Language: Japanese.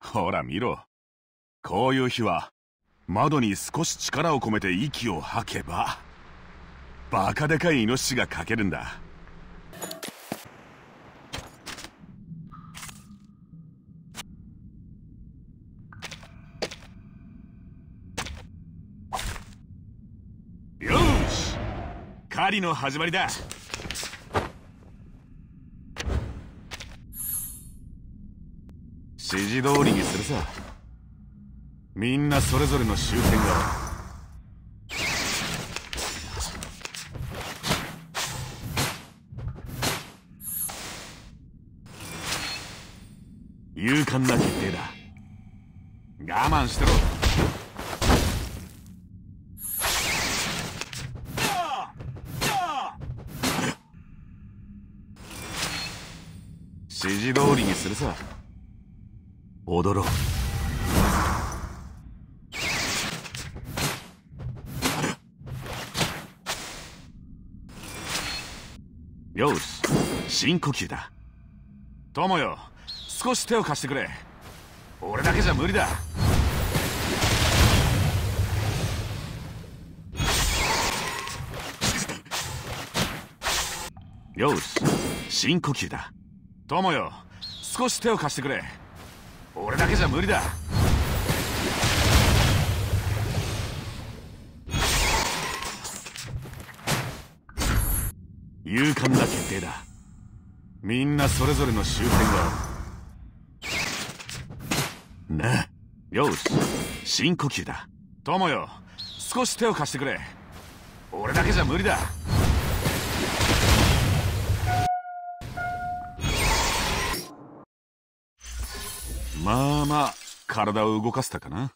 ほら見ろ。こういう日は、窓に少し力を込めて息を吐けば、バカでかいイノシシがかけるんだ。よし狩りの始まりだ指示通りにするさみんなそれぞれの終点が勇敢な決定だ我慢してろ指示通りにするさ。踊ろう。よし、深呼吸だ。友よ、少し手を貸してくれ。俺だけじゃ無理だ。よし、深呼吸だ。友よ、少し手を貸してくれ。けじゃ無理だ勇敢な決定だみんなそれぞれの終点がなあよし深呼吸だ友よ少し手を貸してくれ俺だけじゃ無理だまあまあ、体を動かせたかな。